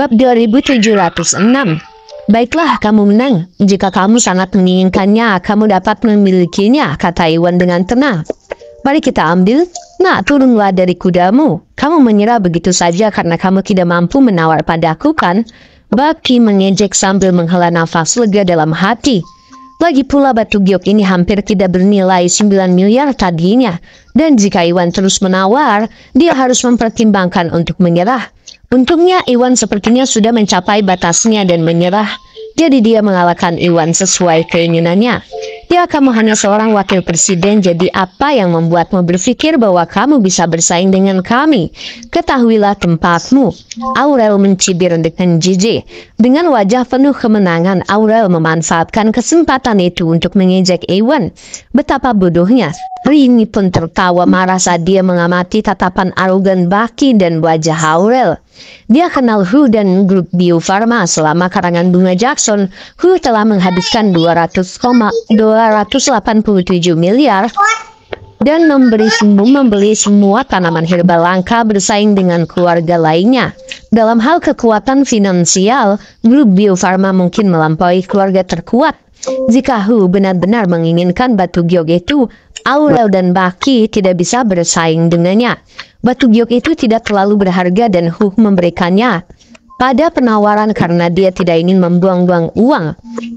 Bab 2706 Baiklah kamu menang, jika kamu sangat menginginkannya, kamu dapat memilikinya, kata Iwan dengan tenang. Mari kita ambil, nak turunlah dari kudamu. Kamu menyerah begitu saja karena kamu tidak mampu menawar padaku kan? Baki mengejek sambil menghela nafas lega dalam hati. Lagi pula batu giok ini hampir tidak bernilai 9 miliar tadinya. Dan jika Iwan terus menawar, dia harus mempertimbangkan untuk menyerah. Untungnya Iwan sepertinya sudah mencapai batasnya dan menyerah, jadi dia mengalahkan Iwan sesuai keinginannya. Ya kamu hanya seorang wakil presiden jadi apa yang membuatmu berpikir bahwa kamu bisa bersaing dengan kami? Ketahuilah tempatmu. Aurel mencibir dengan jijik. Dengan wajah penuh kemenangan, Aurel memanfaatkan kesempatan itu untuk mengejek Iwan. Betapa bodohnya, Rini pun tertawa marah saat dia mengamati tatapan arogan Baki dan wajah Aurel. Dia kenal Hu dan grup Bio Farma selama karangan bunga Jackson. Hu telah menghabiskan 200, 287 miliar dan memberi sembuh membeli semua tanaman herbal langka bersaing dengan keluarga lainnya. Dalam hal kekuatan finansial, grup Bio Farma mungkin melampaui keluarga terkuat. Jika Hu benar-benar menginginkan batu giok itu, Aurel dan Baki tidak bisa bersaing dengannya. Batu giok itu tidak terlalu berharga dan Huk memberikannya pada penawaran karena dia tidak ingin membuang-buang uang.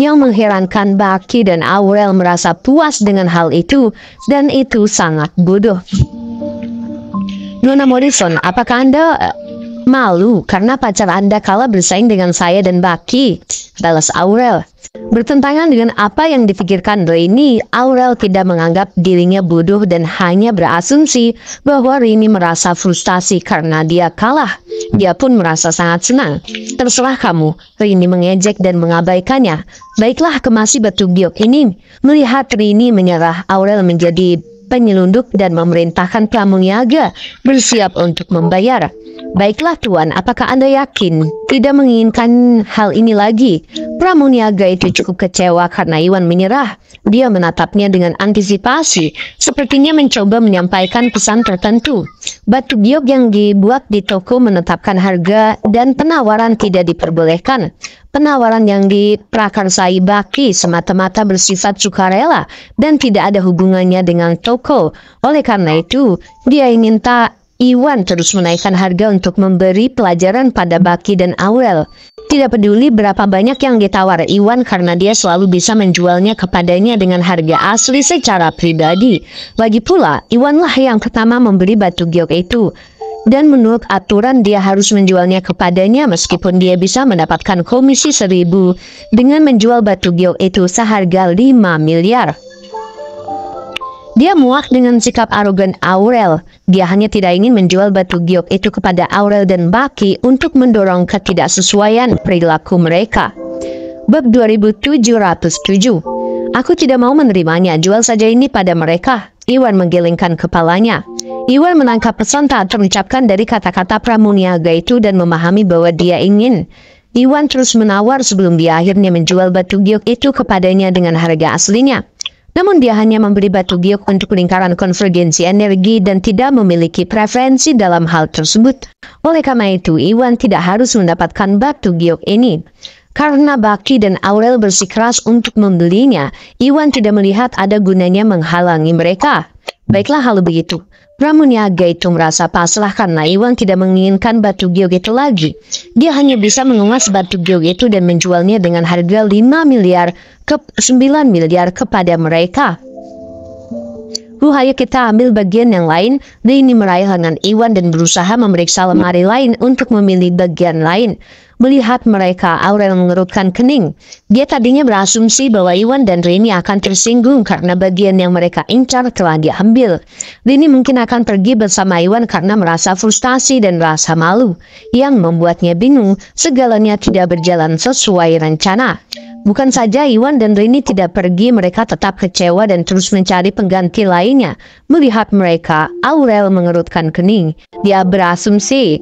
Yang mengherankan Baki dan Aurel merasa puas dengan hal itu, dan itu sangat bodoh. Nona Morrison, apakah Anda eh, malu karena pacar Anda kalah bersaing dengan saya dan Baki? Balas Aurel. Bertentangan dengan apa yang dipikirkan Rini, Aurel tidak menganggap dirinya bodoh dan hanya berasumsi bahwa Rini merasa frustasi karena dia kalah. Dia pun merasa sangat senang. Terserah kamu, Rini mengejek dan mengabaikannya. Baiklah kemasi batu giok ini. Melihat Rini menyerah, Aurel menjadi penyelundup dan memerintahkan Pramuniaga bersiap untuk membayar. Baiklah Tuan, apakah Anda yakin tidak menginginkan hal ini lagi? Pramuniaga itu cukup kecewa karena Iwan menyerah. Dia menatapnya dengan antisipasi, sepertinya mencoba menyampaikan pesan tertentu. Batu giok yang dibuat di toko menetapkan harga dan penawaran tidak diperbolehkan. Penawaran yang diprakarsai Baki semata-mata bersifat sukarela dan tidak ada hubungannya dengan toko. Oleh karena itu, dia ingin tak Iwan terus menaikkan harga untuk memberi pelajaran pada Baki dan Awel. Tidak peduli berapa banyak yang ditawar Iwan karena dia selalu bisa menjualnya kepadanya dengan harga asli secara pribadi. Lagi pula, Iwanlah yang pertama membeli batu giok itu. Dan menurut aturan dia harus menjualnya kepadanya meskipun dia bisa mendapatkan komisi seribu dengan menjual batu giok itu seharga 5 miliar. Dia muak dengan sikap arogan Aurel. Dia hanya tidak ingin menjual batu giok itu kepada Aurel dan Baki untuk mendorong ketidaksesuaian perilaku mereka. Bab 2707 Aku tidak mau menerimanya, jual saja ini pada mereka. Iwan menggelengkan kepalanya. Iwan menangkap pesan tak terucapkan dari kata-kata pramuniaga itu dan memahami bahwa dia ingin Iwan terus menawar sebelum dia akhirnya menjual batu giok itu kepadanya dengan harga aslinya. Namun dia hanya membeli batu giok untuk lingkaran konvergensi energi dan tidak memiliki preferensi dalam hal tersebut. Oleh karena itu, Iwan tidak harus mendapatkan batu giok ini. Karena Baki dan Aurel bersikeras untuk membelinya, Iwan tidak melihat ada gunanya menghalangi mereka. Baiklah hal begitu, Ramuniaga ya, itu merasa pasrah karena Iwang tidak menginginkan batu gio itu lagi. Dia hanya bisa mengemas batu gio itu dan menjualnya dengan harga 5 miliar ke 9 miliar kepada mereka. Ruhaya Hayo kita ambil bagian yang lain Rini meraih lengan Iwan dan berusaha memeriksa lemari lain untuk memilih bagian lain Melihat mereka, Aurel mengerutkan kening Dia tadinya berasumsi bahwa Iwan dan Rini akan tersinggung karena bagian yang mereka incar telah diambil Rini mungkin akan pergi bersama Iwan karena merasa frustasi dan rasa malu Yang membuatnya bingung, segalanya tidak berjalan sesuai rencana Bukan saja Iwan dan Rini tidak pergi, mereka tetap kecewa dan terus mencari pengganti lainnya. Melihat mereka, Aurel mengerutkan kening. Dia berasumsi.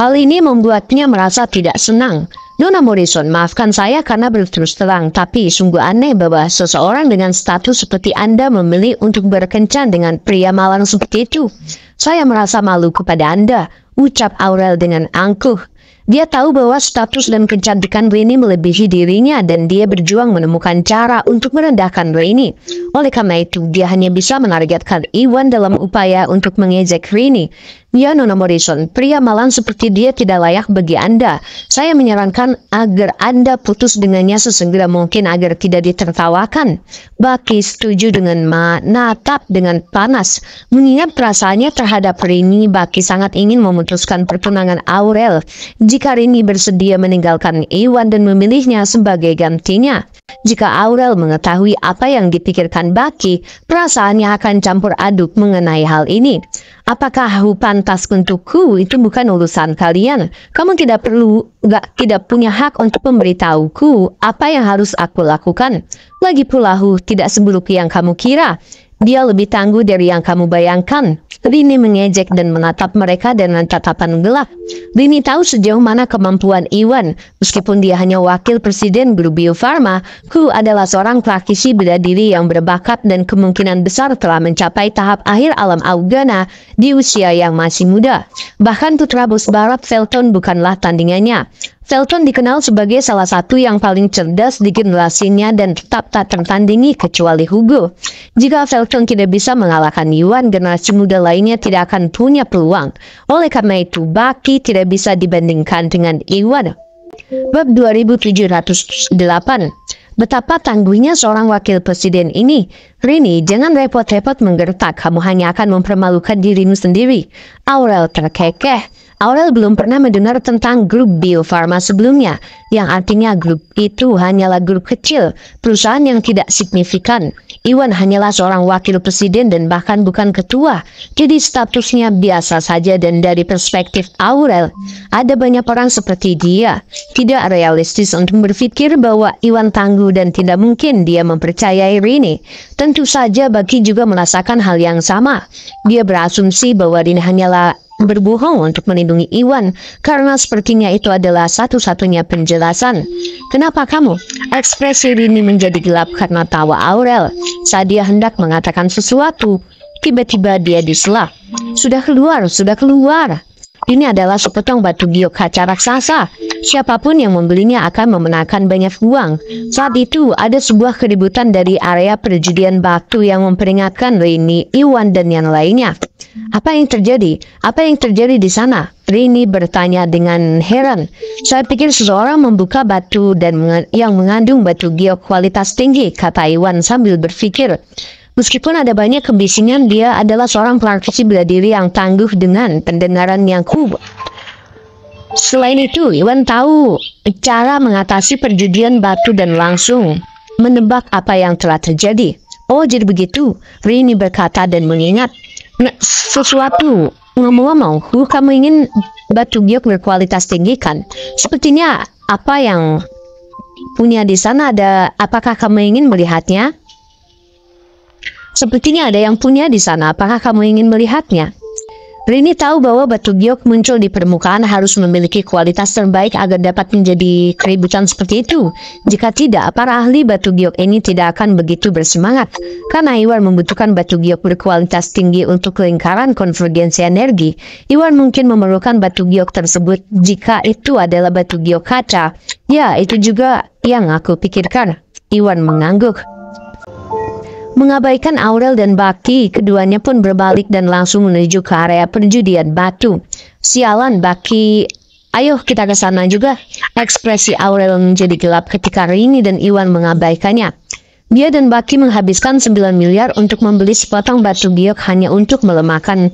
Hal ini membuatnya merasa tidak senang. Nona Morrison, maafkan saya karena berterus terang, tapi sungguh aneh bahwa seseorang dengan status seperti Anda memilih untuk berkencan dengan pria malang seperti itu. Saya merasa malu kepada Anda, ucap Aurel dengan angkuh. Dia tahu bahwa status dan kecantikan Rini melebihi dirinya dan dia berjuang menemukan cara untuk merendahkan Rini. Oleh karena itu, dia hanya bisa menargetkan Iwan dalam upaya untuk mengejek Rini. Ya, Nona Morrison, pria malang seperti dia tidak layak bagi Anda. Saya menyarankan agar Anda putus dengannya sesegera mungkin agar tidak ditertawakan. Baki setuju dengan menatap dengan panas. Mengingat perasaannya terhadap Rini, Baki sangat ingin memutuskan pertunangan Aurel. Jika Rini bersedia meninggalkan Iwan dan memilihnya sebagai gantinya. Jika Aurel mengetahui apa yang dipikirkan Baki, perasaannya akan campur aduk mengenai hal ini. Apakah aku pantas untukku? Itu bukan urusan kalian. Kamu tidak perlu, gak, tidak punya hak untuk memberitahuku apa yang harus aku lakukan. Lagi pula aku tidak seburuk yang kamu kira. Dia lebih tangguh dari yang kamu bayangkan. Rini mengejek dan menatap mereka dengan tatapan gelap. Rini tahu sejauh mana kemampuan Iwan. Meskipun dia hanya wakil presiden Blue Bio Farma, Ku adalah seorang praktisi bela diri yang berbakat dan kemungkinan besar telah mencapai tahap akhir alam Augana di usia yang masih muda. Bahkan putra bos Barat Felton bukanlah tandingannya. Felton dikenal sebagai salah satu yang paling cerdas di generasinya dan tetap tak tertandingi kecuali Hugo. Jika Felton tidak bisa mengalahkan Yuan, generasi muda lainnya tidak akan punya peluang. Oleh karena itu, Baki tidak bisa dibandingkan dengan Yuan. Bab 2708 Betapa tangguhnya seorang wakil presiden ini. Rini, jangan repot-repot menggertak, kamu hanya akan mempermalukan dirimu sendiri. Aurel terkekeh. Aurel belum pernah mendengar tentang grup Bio Farma sebelumnya, yang artinya grup itu hanyalah grup kecil, perusahaan yang tidak signifikan. Iwan hanyalah seorang wakil presiden dan bahkan bukan ketua, jadi statusnya biasa saja dan dari perspektif Aurel, ada banyak orang seperti dia. Tidak realistis untuk berpikir bahwa Iwan tangguh dan tidak mungkin dia mempercayai Rini. Tentu saja Bagi juga merasakan hal yang sama. Dia berasumsi bahwa Rini hanyalah berbohong untuk melindungi Iwan karena sepertinya itu adalah satu-satunya penjelasan. Kenapa kamu? Ekspresi Rini menjadi gelap karena tawa Aurel saat dia hendak mengatakan sesuatu. Tiba-tiba dia diselak. Sudah keluar, sudah keluar. Ini adalah sepotong batu giok kaca raksasa. Siapapun yang membelinya akan memenangkan banyak uang. Saat itu, ada sebuah keributan dari area perjudian batu yang memperingatkan Rini, Iwan, dan yang lainnya. Apa yang terjadi? Apa yang terjadi di sana? Rini bertanya dengan heran. Saya pikir seseorang membuka batu dan yang mengandung batu giok kualitas tinggi, kata Iwan sambil berpikir. Meskipun ada banyak kebisingan, dia adalah seorang praktisi bela diri yang tangguh dengan pendengaran yang kuat. Selain itu, Iwan tahu cara mengatasi perjudian batu dan langsung menebak apa yang telah terjadi. Oh, jadi begitu, Rini berkata dan mengingat. Nah, sesuatu, ngomong-ngomong, uh, kamu ingin batu giok berkualitas tinggi kan? Sepertinya apa yang punya di sana ada, apakah kamu ingin melihatnya? Sepertinya ada yang punya di sana, apakah kamu ingin melihatnya? Rini tahu bahwa batu giok muncul di permukaan harus memiliki kualitas terbaik agar dapat menjadi keributan seperti itu. Jika tidak, para ahli batu giok ini tidak akan begitu bersemangat, karena Iwan membutuhkan batu giok berkualitas tinggi untuk lingkaran konvergensi energi. Iwan mungkin memerlukan batu giok tersebut jika itu adalah batu giok kaca. Ya, itu juga yang aku pikirkan. Iwan mengangguk. Mengabaikan Aurel dan Baki, keduanya pun berbalik dan langsung menuju ke area perjudian batu. Sialan Baki, ayo kita ke sana juga. Ekspresi Aurel menjadi gelap ketika Rini dan Iwan mengabaikannya. Dia dan Baki menghabiskan 9 miliar untuk membeli sepotong batu giok hanya untuk melemahkan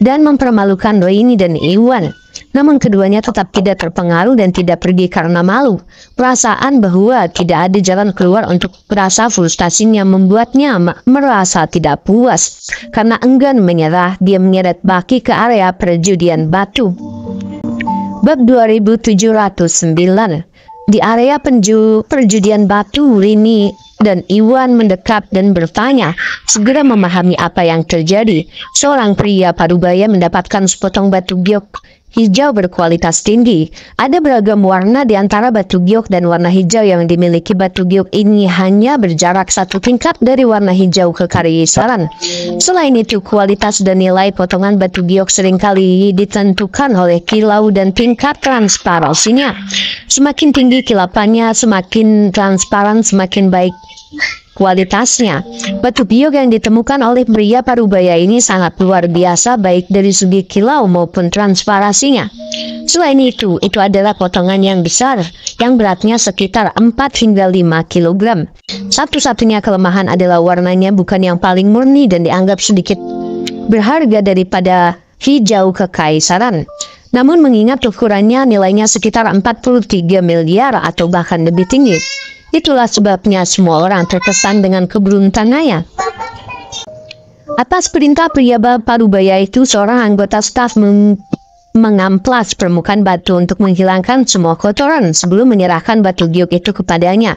dan mempermalukan Doini dan Iwan. Namun keduanya tetap tidak terpengaruh dan tidak pergi karena malu. Perasaan bahwa tidak ada jalan keluar untuk rasa frustasinya membuatnya merasa tidak puas. Karena enggan menyerah, dia menyeret Baki ke area perjudian batu. Bab 2709 Di area penju perjudian batu, Rini dan Iwan mendekap dan bertanya, segera memahami apa yang terjadi. Seorang pria parubaya mendapatkan sepotong batu giok hijau berkualitas tinggi. Ada beragam warna di antara batu giok dan warna hijau yang dimiliki batu giok ini hanya berjarak satu tingkat dari warna hijau ke Selain itu, kualitas dan nilai potongan batu giok seringkali ditentukan oleh kilau dan tingkat transparansinya. Semakin tinggi kilapannya, semakin transparan, semakin baik kualitasnya. Batu biok yang ditemukan oleh pria Parubaya ini sangat luar biasa baik dari segi kilau maupun transparasinya. Selain itu, itu adalah potongan yang besar yang beratnya sekitar 4 hingga 5 kg. Satu-satunya kelemahan adalah warnanya bukan yang paling murni dan dianggap sedikit berharga daripada hijau kekaisaran. Namun mengingat ukurannya nilainya sekitar 43 miliar atau bahkan lebih tinggi. Itulah sebabnya semua orang terkesan dengan keberuntungannya. Atas perintah pria Parubaya itu, seorang anggota staf mengamplas permukaan batu untuk menghilangkan semua kotoran sebelum menyerahkan batu giok itu kepadanya.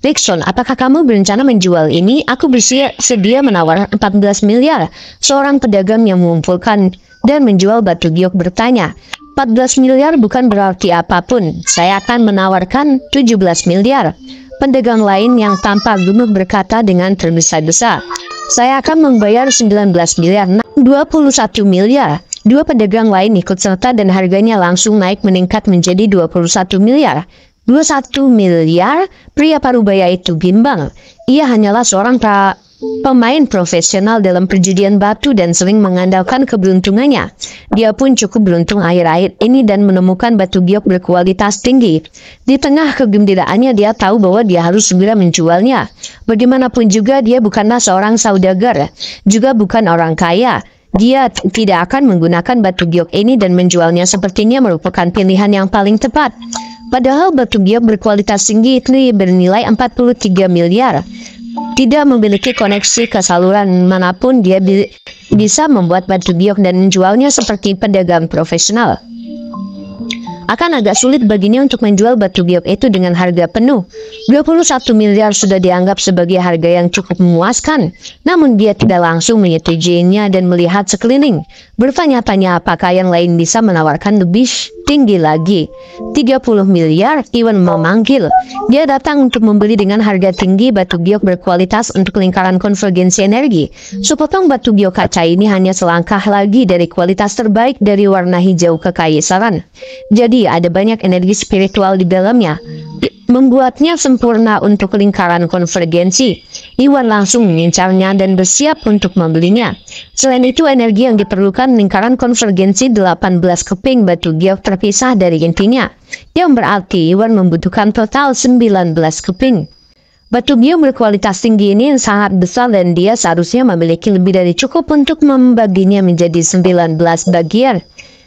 Rickson, apakah kamu berencana menjual ini? Aku bersedia menawar 14 miliar. Seorang pedagang yang mengumpulkan dan menjual batu giok bertanya, 14 miliar bukan berarti apapun. Saya akan menawarkan 17 miliar. Pendagang lain yang tampak gemuk berkata dengan tergesa-gesa, saya akan membayar 19 miliar, 21 miliar. Dua pedagang lain ikut serta dan harganya langsung naik meningkat menjadi 21 miliar. 21 miliar, pria parubaya itu bimbang. Ia hanyalah seorang tak Pemain profesional dalam perjudian batu dan sering mengandalkan keberuntungannya. Dia pun cukup beruntung akhir-akhir ini dan menemukan batu giok berkualitas tinggi. Di tengah kegembiraannya dia tahu bahwa dia harus segera menjualnya. Bagaimanapun juga dia bukanlah seorang saudagar, juga bukan orang kaya. Dia tidak akan menggunakan batu giok ini dan menjualnya sepertinya merupakan pilihan yang paling tepat. Padahal batu giok berkualitas tinggi itu bernilai 43 miliar tidak memiliki koneksi ke saluran manapun dia bi bisa membuat batu giok dan menjualnya seperti pedagang profesional. Akan agak sulit baginya untuk menjual batu giok itu dengan harga penuh. 21 miliar sudah dianggap sebagai harga yang cukup memuaskan. Namun dia tidak langsung menyetujuinya dan melihat sekeliling. Bertanya-tanya apakah yang lain bisa menawarkan lebih tinggi lagi. 30 miliar Iwan memanggil. Dia datang untuk membeli dengan harga tinggi batu giok berkualitas untuk lingkaran konvergensi energi. Sepotong batu giok kaca ini hanya selangkah lagi dari kualitas terbaik dari warna hijau kekaisaran. Jadi ada banyak energi spiritual di dalamnya membuatnya sempurna untuk lingkaran konvergensi. Iwan langsung mengincarnya dan bersiap untuk membelinya. Selain itu, energi yang diperlukan lingkaran konvergensi 18 keping batu giok terpisah dari intinya, yang berarti Iwan membutuhkan total 19 keping. Batu giok berkualitas tinggi ini sangat besar dan dia seharusnya memiliki lebih dari cukup untuk membaginya menjadi 19 bagian.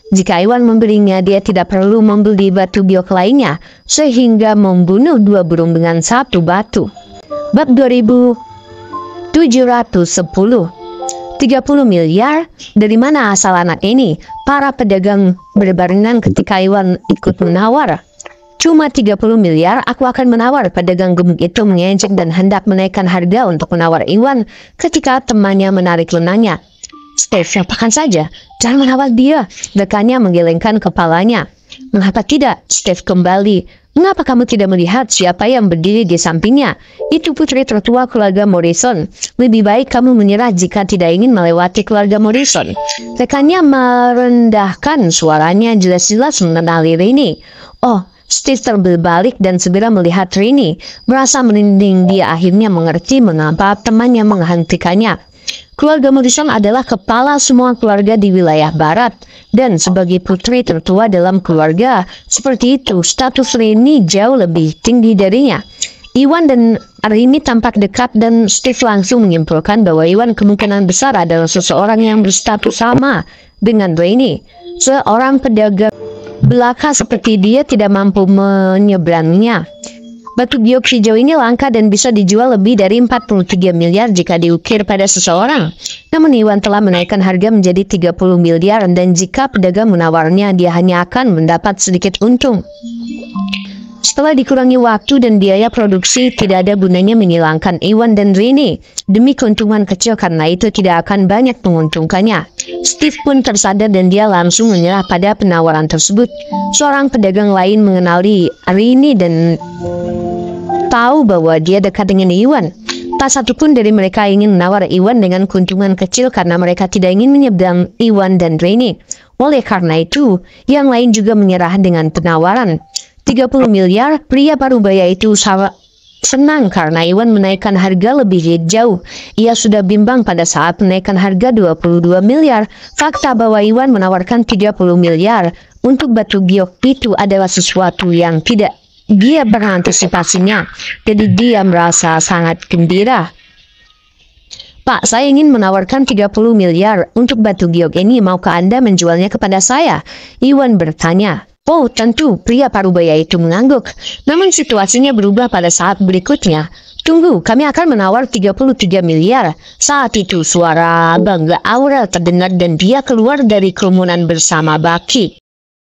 Jika Iwan membelinya, dia tidak perlu membeli batu biok lainnya, sehingga membunuh dua burung dengan satu batu. Bab 2710 30 miliar, dari mana asal anak ini? Para pedagang berbarengan ketika Iwan ikut menawar. Cuma 30 miliar, aku akan menawar. Pedagang gemuk itu mengejek dan hendak menaikkan harga untuk menawar Iwan ketika temannya menarik lenanya. Steve siapakan saja. Jangan mengawal dia. Dekannya menggelengkan kepalanya. Mengapa tidak? Steve kembali. Mengapa kamu tidak melihat siapa yang berdiri di sampingnya? Itu putri tertua keluarga Morrison. Lebih baik kamu menyerah jika tidak ingin melewati keluarga Morrison. Rekannya merendahkan suaranya jelas-jelas mengenali Rini. Oh, Steve terbalik dan segera melihat Rini. Merasa merinding dia akhirnya mengerti mengapa temannya menghentikannya. Keluarga Murison adalah kepala semua keluarga di wilayah barat dan sebagai putri tertua dalam keluarga, seperti itu status Rini jauh lebih tinggi darinya. Iwan dan Rini tampak dekat dan Steve langsung menyimpulkan bahwa Iwan kemungkinan besar adalah seseorang yang berstatus sama dengan Rini. Seorang pedagang belaka seperti dia tidak mampu menyeberangnya. Batu giok hijau ini langka dan bisa dijual lebih dari 43 miliar jika diukir pada seseorang. Namun Iwan telah menaikkan harga menjadi 30 miliar dan jika pedagang menawarnya dia hanya akan mendapat sedikit untung. Setelah dikurangi waktu dan biaya produksi, tidak ada gunanya menghilangkan Iwan dan Rini. Demi keuntungan kecil karena itu tidak akan banyak menguntungkannya. Steve pun tersadar dan dia langsung menyerah pada penawaran tersebut. Seorang pedagang lain mengenali Rini dan tahu bahwa dia dekat dengan Iwan. Tak satupun dari mereka ingin menawar Iwan dengan kunjungan kecil karena mereka tidak ingin menyebabkan Iwan dan Rainy. Oleh karena itu, yang lain juga menyerah dengan penawaran. 30 miliar, pria parubaya itu sangat Senang karena Iwan menaikkan harga lebih jauh. Ia sudah bimbang pada saat menaikkan harga 22 miliar. Fakta bahwa Iwan menawarkan 30 miliar untuk batu giok itu adalah sesuatu yang tidak dia berantisipasinya. Jadi dia merasa sangat gembira. Pak, saya ingin menawarkan 30 miliar untuk batu giok ini. Maukah Anda menjualnya kepada saya? Iwan bertanya. Oh, tentu, pria parubaya itu mengangguk. Namun situasinya berubah pada saat berikutnya. Tunggu, kami akan menawar 33 miliar. Saat itu suara bangga Aura terdengar dan dia keluar dari kerumunan bersama Baki.